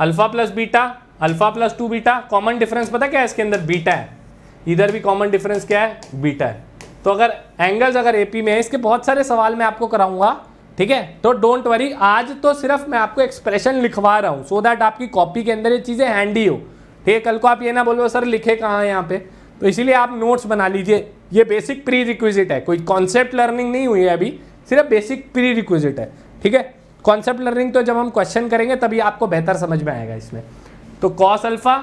alpha plus beta alpha plus two beta common difference पता क्या है इसके अंदर बीटा है इधर भी कॉमन डिफरेंस क्या है बीटा है तो अगर एंगल्स अगर एपी में है इसके बहुत सारे सवाल मैं आपको कराऊंगा ठीक है तो डोंट वरी आज तो सिर्फ मैं आपको एक्सप्रेशन लिखवा रहा हूँ सो दैट आपकी कॉपी के अंदर ये चीज़ें हैंडी हो ठीक है कल को आप ये ना बोलो सर लिखे कहाँ हैं यहाँ पे तो इसीलिए आप नोट्स बना लीजिए ये बेसिक प्री रिक्विजिट है कोई कॉन्सेप्ट लर्निंग नहीं हुई है अभी सिर्फ बेसिक प्री रिक्विजिट है ठीक है कॉन्सेप्ट लर्निंग तो जब हम क्वेश्चन करेंगे तभी आपको बेहतर समझ में आएगा इसमें तो cos alpha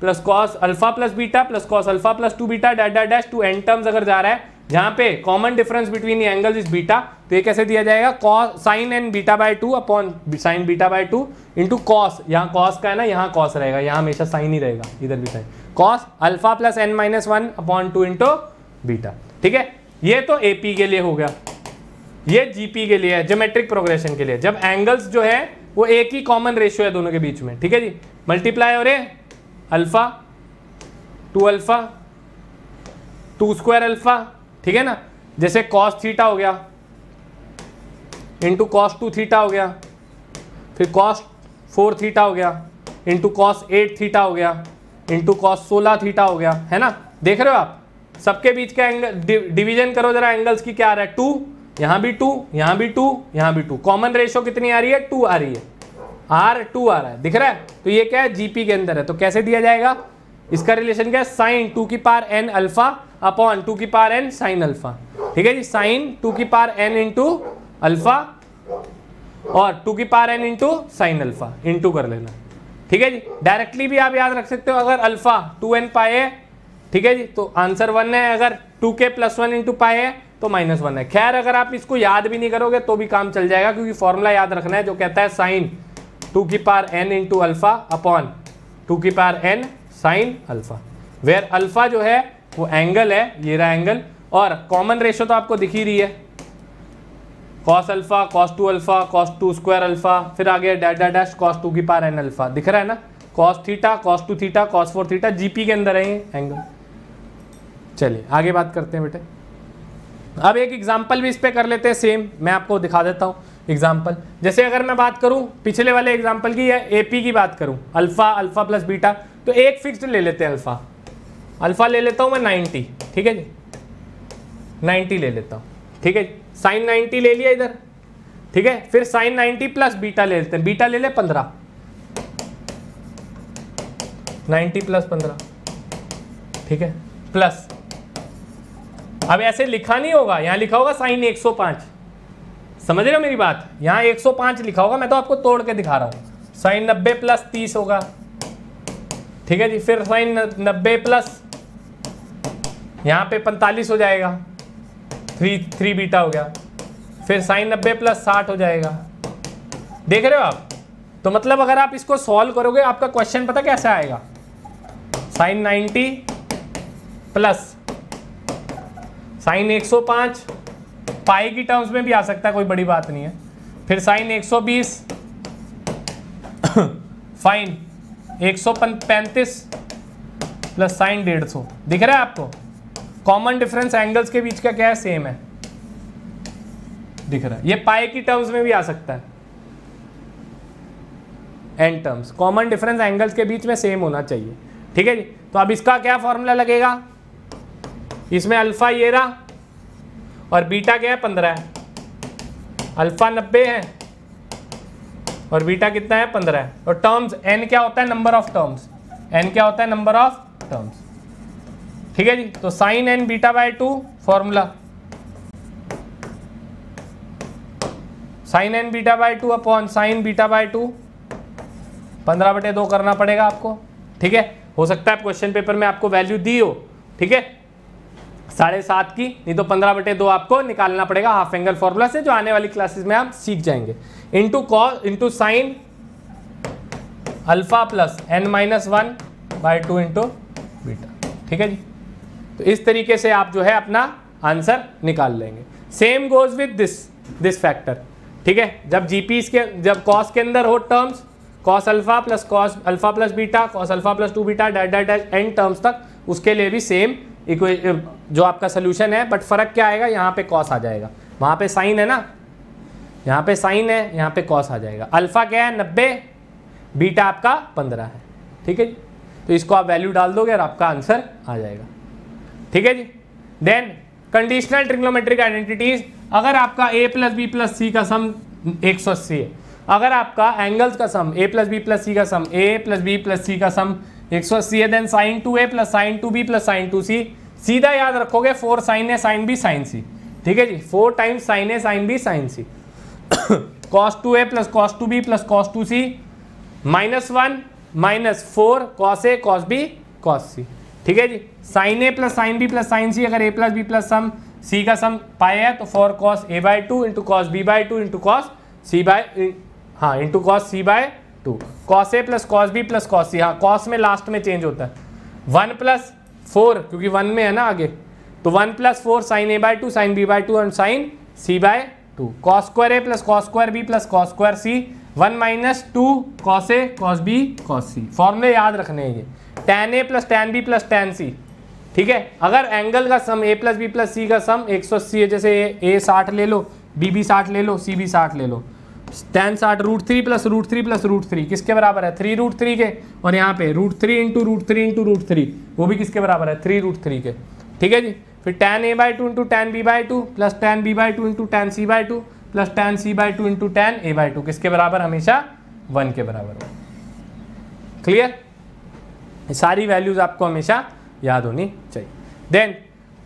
plus cos alpha plus beta plus cos alpha plus two beta that dot dash to N terms अगर जा रहा है जहाँ पे common difference between angles is beta तो ये कैसे दिया जाएगा cos sine N beta by two upon sine beta by two into cos यहाँ कॉस का है ना यहाँ कॉस रहेगा यहाँ हमेशा साइन ही रहेगा इधर भी sine cos alpha plus N minus one upon two into beta ठीक है ये तो एपी के लिए हो गया ये जीपी के लिए है जोमेट्रिक प्रोग्रेशन के लिए जब एंगल्स जो है वो एक ही कॉमन रेशियो है दोनों के बीच में ठीक है जी मल्टीप्लाई हो रहे alpha two alpha two square alpha ठीक है ना जैसे कॉस थीटा हो गया इंटू कॉस टू थीटा हो गया फिर कॉस फोर थीटा हो गया इंटू कॉस एट थीटा हो गया इंटू कॉस सोलह थीटा हो गया है ना देख रहे हो आप सबके बीच का एंगल डिवीजन करो जरा एंगल्स की क्या आ रहा है टू यहाँ भी टू यहाँ भी टू यहाँ भी टू कॉमन रेशो कितनी आ रही है टू आ रही है आर टू आ रहा है दिख रहा है तो ये क्या है जीपी के अंदर है तो कैसे दिया जाएगा इसका रिलेशन क्या है साइन टू की पार एन अल्फा अपॉन टू की पार एन साइन अल्फा ठीक है जी साइन टू की पार एन इंटू अल्फा और टू की पार n into sine alpha into कर लेना ठीक है जी डायरेक्टली भी आप याद रख सकते हो अगर अल्फा टू एन पाए ठीक है जी तो आंसर वन है अगर टू के प्लस वन इंटू पाए है तो माइनस वन है खैर अगर आप इसको याद भी नहीं करोगे तो भी काम चल जाएगा क्योंकि फॉर्मूला याद रखना है जो कहता है साइन टू की पार n into alpha upon two की पार n sine alpha where alpha जो है वो एंगल है ये रहा एंगल और कॉमन रेशो तो आपको दिख ही रही है cos alpha cos two alpha cos two square alpha फिर आ गया डेटा डैश कॉस टू की पार एन अल्फा दिख रहा है ना cos theta cos two theta cos four theta GP के अंदर है एंगल चलिए आगे बात करते हैं बेटे अब एक एग्जाम्पल भी इस पर कर लेते हैं सेम मैं आपको दिखा देता हूँ एग्जाम्पल जैसे अगर मैं बात करूँ पिछले वाले एग्जाम्पल की या पी की बात करूँ अल्फा अल्फा प्लस बीटा तो एक फिक्स ले लेते हैं अल्फा अल्फा ले लेता हूँ मैं नाइन्टी ठीक है जी नाइन्टी ले लेता हूँ ठीक है जी साइन 90 ले लिया इधर ठीक है फिर साइन 90 प्लस बीटा ले लेते हैं बीटा ले ले 15 90 प्लस 15 ठीक है प्लस अब ऐसे लिखा नहीं होगा यहां लिखा होगा साइन 105 समझ रहे हो मेरी बात सौ 105 लिखा होगा मैं तो आपको तोड़ के दिखा रहा हूं साइन नब्बे प्लस तीस होगा ठीक है जी फिर साइन नब्बे प्लस यहां पे 45 हो जाएगा थ्री थ्री बीटा हो गया फिर साइन नब्बे प्लस साठ हो जाएगा देख रहे हो आप तो मतलब अगर आप इसको सॉल्व करोगे आपका क्वेश्चन पता कैसे आएगा साइन नाइन्टी प्लस साइन एक सौ पाँच पाई की टर्म्स में भी आ सकता है कोई बड़ी बात नहीं है फिर साइन एक सौ बीस फाइन एक सौ पैंतीस प्लस साइन डेढ़ सौ दिख रहा है आपको कॉमन डिफरेंस एंगल्स के बीच का क्या है सेम है दिख रहा है ये पाए की टर्म्स में भी आ सकता है n terms common difference angles के बीच में सेम होना चाहिए ठीक है जी तो अब इसका क्या फॉर्मूला लगेगा इसमें अल्फा ये रहा और बीटा क्या है पंद्रह अल्फा नब्बे है और बीटा कितना है पंद्रह और टर्म्स एन क्या होता है नंबर ऑफ टर्म्स एन क्या होता है नंबर ऑफ टर्म्स ठीक है जी तो sine N beta by two formula sine N beta by two upon sine beta by two पंद्रह बटे दो करना पड़ेगा आपको ठीक है हो सकता है क्वेश्चन पेपर में आपको वैल्यू दी हो ठीक है साढ़े सात की नहीं तो पंद्रह बटे दो आपको निकालना पड़ेगा हाफ एंगल फॉर्मूला से जो आने वाली क्लासेस में आप सीख जाएंगे into cos into sine alpha plus N minus one by two into beta ठीक है जी तो इस तरीके से आप जो है अपना आंसर निकाल लेंगे same goes with this this factor ठीक है जब पी के जब कॉस के अंदर हो terms cos alpha plus cos alpha plus beta cos alpha plus two beta that that that n terms तक उसके लिए भी सेम इक्वे जो आपका सोल्यूशन है बट फर्क क्या आएगा यहाँ पे कॉस आ जाएगा वहाँ पे साइन है ना यहाँ पे साइन है यहाँ पे कॉस आ जाएगा अल्फा क्या है नब्बे बीटा आपका पंद्रह है ठीक है जी तो इसको आप वैल्यू डाल दोगे और आपका आंसर आ जाएगा ठीक है जी देन कंडीशनल ट्रिग्नोमेट्रिक आइडेंटिटीज अगर आपका A plus B plus C का सम एक सौ अस्सी है अगर आपका एंगल्स का sum A plus B plus C का sum A plus B plus C का सम एक सौ अस्सी है then sine two A plus sine two B plus sine two C सीधा याद रखोगे four sine A sine B sine C ठीक है जी four times sine A sine B sine C cos two A plus cos two B plus cos two C minus one minus four cos A cos B cos C ठीक है जी sine A plus sine B plus sine C अगर A plus B plus sum C का सम पाए है तो four cos A by two into cos B by two into cos C by हाँ into cos C by two cos A plus cos B plus cos C हाँ कॉस में लास्ट में चेंज होता है वन प्लस फोर क्योंकि वन में है ना आगे तो one plus four sine A by two sine B by two and sine C by two cos square A plus cos square B plus cos square C one minus two cos A cos B cos C फॉर्मूले याद रखने हैं ये tan A plus tan B plus tan C ठीक है अगर एंगल का sum A plus B plus C का सम एक सौ अस्सी है जैसे ए साठ ले लो बी बी साठ ले लो सी बी साठ ले लो टेन साठ root three plus root three plus root three किसके बराबर है थ्री रूट थ्री के और यहाँ पे root three into root three into root three वो भी किसके बराबर है थ्री रूट थ्री के ठीक है जी फिर tan A by two into tan B by two plus tan B by two into tan C by two plus tan C by two into tan A by two किसके बराबर हमेशा वन के बराबर क्लियर सारी वैल्यूज आपको हमेशा याद होनी चाहिए then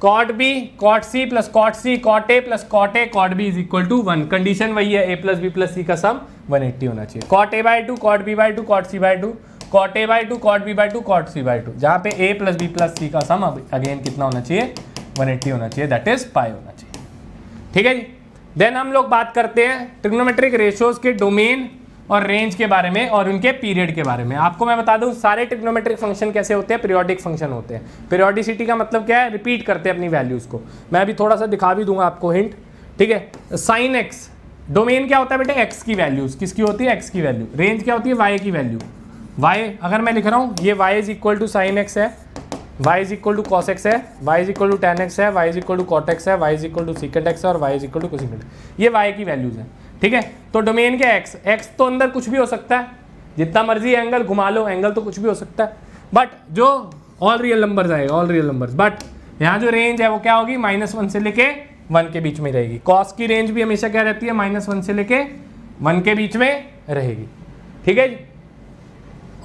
cot B cot C plus cot C cot A plus cot A cot B is equal to one condition वही है A plus B plus C का सम 180 होना चाहिए cot A by two cot B by two cot C by two cot A by two cot B by two cot C by two जहां पे A plus B plus C का सम अगेन कितना होना चाहिए 180 होना चाहिए दैट इज पाई होना चाहिए ठीक है जी देन हम लोग बात करते हैं ट्रिग्नोमेट्रिक रेशियोज के डोमेन और रेंज के बारे में और उनके पीरियड के बारे में आपको मैं बता दूं सारे ट्रिग्नोमेट्रिक फंक्शन कैसे होते हैं पीरियोडिक फंक्शन होते हैं पीरियोडिसिटी का मतलब क्या है रिपीट करते हैं अपनी वैल्यूज़ को मैं अभी थोड़ा सा दिखा भी दूंगा आपको हिंट ठीक है साइन एक्स डोमेन क्या होता है बेटे एक्स की वैल्यूज़ किसकी होती है एक्स की वैल्यू रेंज क्या होती है वाई की वैल्यू वाई अगर मैं लिख रहा हूँ ये y is equal to sine x है y is equal to cos x है y is equal to tan x है y is equal to cot x है y is equal to secant x है और y is equal to cosecant ये वाई की वैल्यूज़ है ठीक है तो डोमेन क्या एक्स एक्स तो अंदर कुछ भी हो सकता है जितना मर्जी एंगल घुमा लो एंगल तो कुछ भी हो सकता है बट जो ऑल रियल नंबर्स आएगा ऑल रियल नंबर्स बट यहाँ जो रेंज है वो क्या होगी माइनस वन से लेके वन के बीच में रहेगी कॉस की रेंज भी हमेशा क्या रहती है माइनस वन से लेके वन के बीच में रहेगी ठीक है जी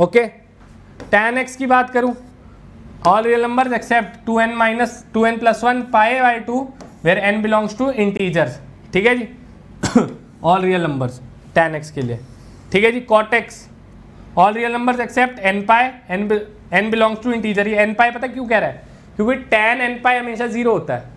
ओके टेन एक्स की बात करूं all real numbers except two n minus two n plus one pi by two where n belongs to integers ठीक है जी all real numbers tan x के लिए ठीक है जी cot x all real numbers except n pi n n belongs to integer ये एन पाए पता क्यों कह रहा है क्योंकि टेन एन पाए हमेशा जीरो होता है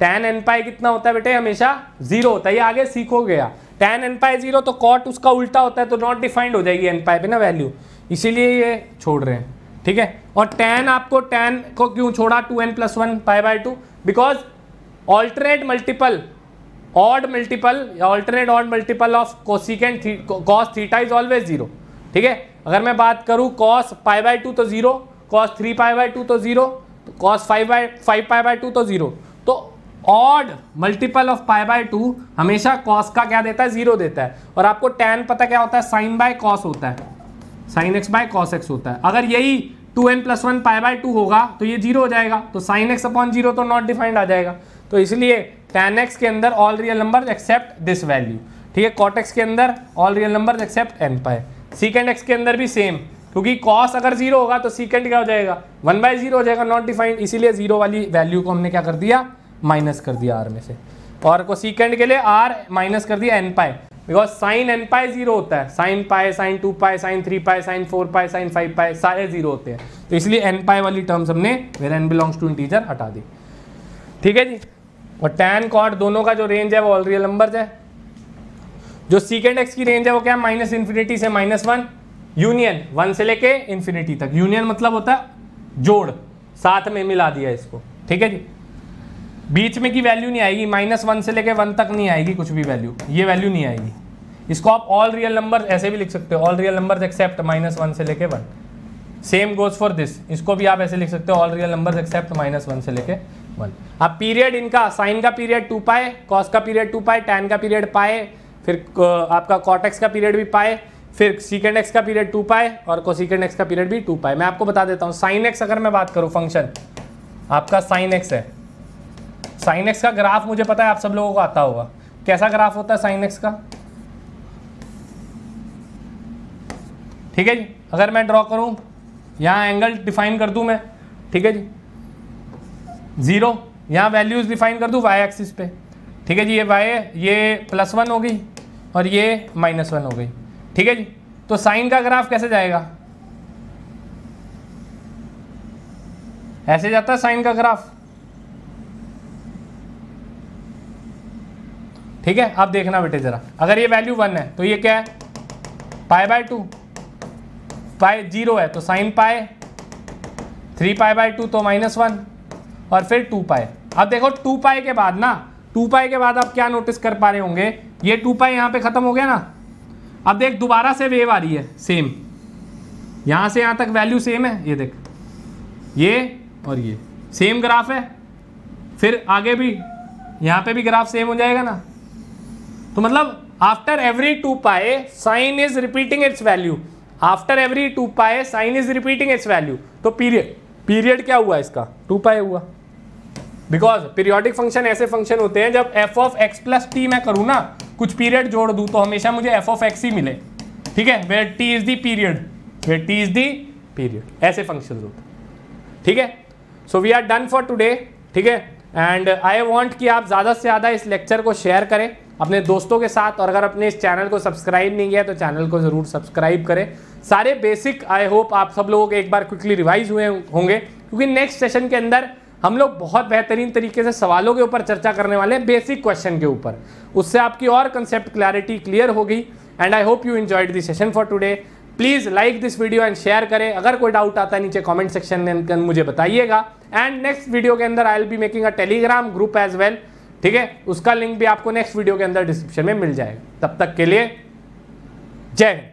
टेन एन पाए कितना होता है बेटे हमेशा जीरो होता है ये आगे सीखो गया टेन एन पाए जीरो तो कॉट उसका उल्टा होता है तो नॉट डिफाइंड हो जाएगी एन पाए पे ना वैल्यू इसीलिए ये छोड़ रहे हैं ठीक है और टेन आपको टेन को क्यों छोड़ा two n plus one pi by two because alternate multiple odd multiple alternate odd multiple of cosecant cos theta is always zero ठीक है अगर मैं बात करूँ कॉस पाई बाय टू तो zero cos three pi by two तो zero cos five by five pi by two तो जीरो तो odd multiple of pi by two हमेशा कॉस का क्या देता है जीरो देता है और आपको टेन पता क्या होता है साइन बाय कॉस होता है sine x by cos x होता है अगर यही two n plus one pi by two होगा तो ये जीरो हो जाएगा तो साइन एक्स अपॉन जीरो तो नॉट डिफाइंड आ जाएगा तो इसलिए टेन एक्स के अंदर all real number except this value ठीक है कॉट एक्स के अंदर all real number except n pi secant x के अंदर भी सेम क्योंकि कॉस अगर जीरो होगा तो सीकेंड क्या हो जाएगा वन बाय जीरो हो जाएगा नॉट डिफाइंड इसीलिए जीरो वाली वैल्यू को हमने क्या कर दिया माइनस कर दिया आर में से और को सीकेंड के लिए आर माइनस कर दिया n pi because sine n pi zero होता है sine pi sine two pi sine three pi sine four pi sine five pi सारे जीरो होते हैं तो इसलिए एन पाए वाली टर्म्स हमने where n belongs to integer हटा दी ठीक है जी और टेन कॉट दोनों का जो रेंज है वो ऑल रियल नंबर है जो सीकेंड एक्स की रेंज है वो क्या है माइनस इन्फिनिटी से माइनस वन यूनियन वन से लेके इन्फिनिटी तक यूनियन मतलब होता है जोड़ साथ में मिला दिया इसको ठीक है जी बीच में की वैल्यू नहीं आएगी माइनस वन से लेके वन तक नहीं आएगी कुछ भी वैल्यू ये वैल्यू नहीं आएगी इसको आप ऑल रियल नंबर ऐसे भी लिख सकते हो all real number except minus one से लेके one same goes for this इसको भी आप ऐसे लिख सकते हो all real number except minus one से लेके वन अब पीरियड इनका साइन का पीरियड टू पाए कॉस का पीरियड टू पाए टैन का पीरियड पाए फिर आपका कॉटेक्स का पीरियड भी पाए फिर सीकेंड एक्स का पीरियड टू पाए और कोसिकेंड एक्स का पीरियड भी टू पाए मैं आपको बता देता हूँ साइन एक्स अगर मैं बात करूँ फंक्शन आपका साइन एक्स है साइन एक्स का ग्राफ मुझे पता है आप सब लोगों को आता होगा कैसा ग्राफ होता है साइन एक्स का ठीक है जी अगर मैं ड्रॉ करूँ यहाँ एंगल डिफाइन कर दूँ मैं ठीक है जी ज़ीरो यहाँ वैल्यूज़ डिफाइन कर दूँ वाई एक्सिस पे ठीक है जी ये वाई ये प्लस वन हो गई और ये माइनस वन हो गई ठीक है जी तो साइन का ग्राफ कैसे जाएगा ऐसे जाता है साइन का ग्राफ ठीक है आप देखना बेटे ज़रा अगर ये वैल्यू वन है तो ये क्या है पाए बाय टू पाए जीरो है तो sign pi three pi by two तो माइनस वन और फिर टू पाए अब देखो टू पाए के बाद ना टू पाए के बाद आप क्या नोटिस कर पा रहे होंगे ये टू पाए यहाँ पे ख़त्म हो गया ना अब देख दोबारा से वेव आ रही है सेम यहाँ से यहाँ तक वैल्यू सेम है ये देख ये और ये सेम ग्राफ है फिर आगे भी यहाँ पे भी ग्राफ सेम हो जाएगा ना तो मतलब after every two pi sine is repeating its value after every two pi sine is repeating its value तो पीरियड पीरियड क्या हुआ इसका टू पाए हुआ बिकॉज पीरियोडिक फंक्शन ऐसे फंक्शन होते हैं जब f of x plus t मैं करूँ ना कुछ पीरियड जोड़ दूँ तो हमेशा मुझे एफ ऑफ एक्स ही मिले ठीक है where t is the period where t is the period ऐसे फंक्शन होते ठीक है so we are done for today ठीक है एंड आई वॉन्ट कि आप ज़्यादा से ज़्यादा इस लेक्चर को शेयर करें अपने दोस्तों के साथ और अगर अपने इस चैनल को सब्सक्राइब नहीं किया तो चैनल को ज़रूर सब्सक्राइब करें सारे बेसिक आई होप आप सब लोग एक बार क्विकली रिवाइज हुए होंगे क्योंकि नेक्स्ट सेशन के अंदर हम लोग बहुत बेहतरीन तरीके से सवालों के ऊपर चर्चा करने वाले हैं बेसिक क्वेश्चन के ऊपर उससे आपकी और कंसेप्ट क्लैरिटी क्लियर होगी and I hope you enjoyed this session for today please like this video and share करें अगर कोई डाउट आता है नीचे कॉमेंट सेक्शन में मुझे बताइएगा एंड नेक्स्ट वीडियो के अंदर I will be making a Telegram group as well ठीक है उसका लिंक भी आपको नेक्स्ट वीडियो के अंदर डिस्क्रिप्शन में मिल जाएगा तब तक के लिए जय हिंद